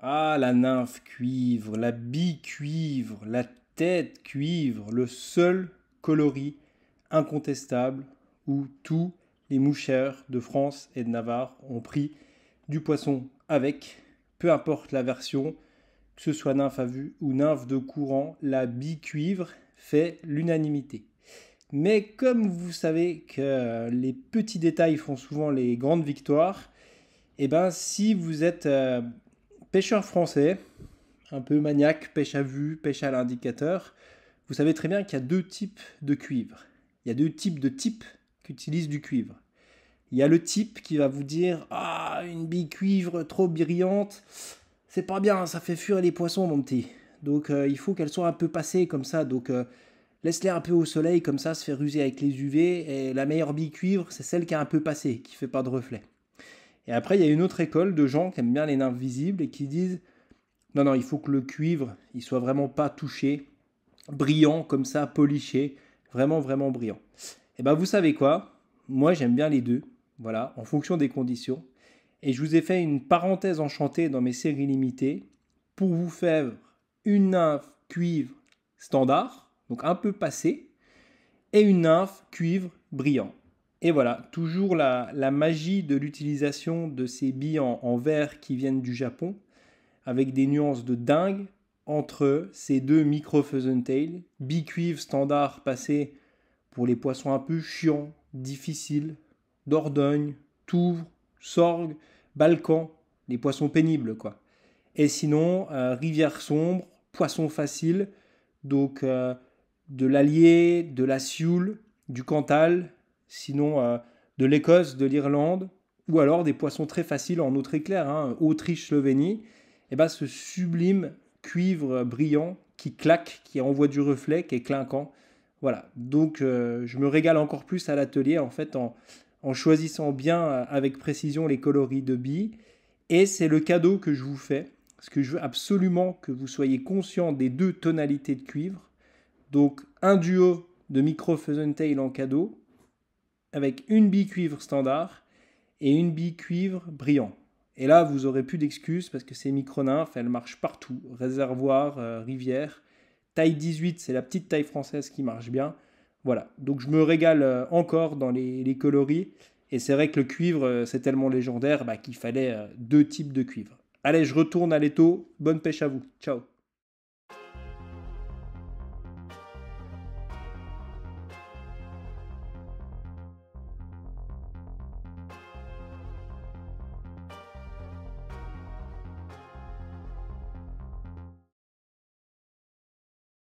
Ah, la nymphe cuivre, la bille cuivre, la tête cuivre, le seul coloris incontestable où tous les moucheurs de France et de Navarre ont pris du poisson avec, peu importe la version, que ce soit nymphe à vue ou nymphe de courant, la bille cuivre fait l'unanimité. Mais comme vous savez que les petits détails font souvent les grandes victoires, et eh ben si vous êtes euh, pêcheur français, un peu maniaque, pêche à vue, pêche à l'indicateur, vous savez très bien qu'il y a deux types de cuivre. Il y a deux types de types qui utilisent du cuivre. Il y a le type qui va vous dire Ah, une bille cuivre trop brillante, c'est pas bien, ça fait fuir les poissons, mon petit. Donc euh, il faut qu'elle soit un peu passée comme ça. Donc euh, laisse-les un peu au soleil, comme ça, se fait ruser avec les UV. Et la meilleure bille cuivre, c'est celle qui est un peu passée, qui fait pas de reflet. Et après, il y a une autre école de gens qui aiment bien les nymphes visibles et qui disent non, non, il faut que le cuivre, il soit vraiment pas touché, brillant comme ça, poliché, vraiment, vraiment brillant. Et eh bien, vous savez quoi Moi, j'aime bien les deux, voilà, en fonction des conditions. Et je vous ai fait une parenthèse enchantée dans mes séries limitées pour vous faire une nymphe cuivre standard, donc un peu passée, et une nymphe cuivre brillant. Et voilà, toujours la, magie de l'utilisation de ces billes en, verre qui viennent du Japon, avec des nuances de dingue entre ces deux micro pheasant tail, bi cuivre standard passé pour les poissons un peu chiants, difficiles, Dordogne, Touvre, Sorgue, Balkan, les poissons pénibles quoi. Et sinon, euh, rivière sombre, poisson facile, donc euh, de l'Allier, de la Sioule, du Cantal, sinon euh, de l'Écosse, de l'Irlande, ou alors des poissons très faciles en eau très claire, hein, Autriche, Slovénie, et eh ben ce sublime cuivre brillant qui claque, qui envoie du reflet, qui est clinquant. Voilà, donc euh, je me régale encore plus à l'atelier en fait en, choisissant bien euh, avec précision les coloris de billes. Et c'est le cadeau que je vous fais, parce que je veux absolument que vous soyez conscient des deux tonalités de cuivre. Donc un duo de micro Tail en cadeau avec une bille cuivre standard et une bille cuivre brillant. Et là, vous aurez plus d'excuses parce que ces micro-nymphes, elles marchent partout, réservoir, euh, rivière. Taille 18, c'est la petite taille française qui marche bien. Voilà, donc je me régale euh, encore dans les, coloris. Et c'est vrai que le cuivre, euh, c'est tellement légendaire bah, qu'il fallait deux types de cuivre. Allez, je retourne à l'étau. Bonne pêche à vous. Ciao.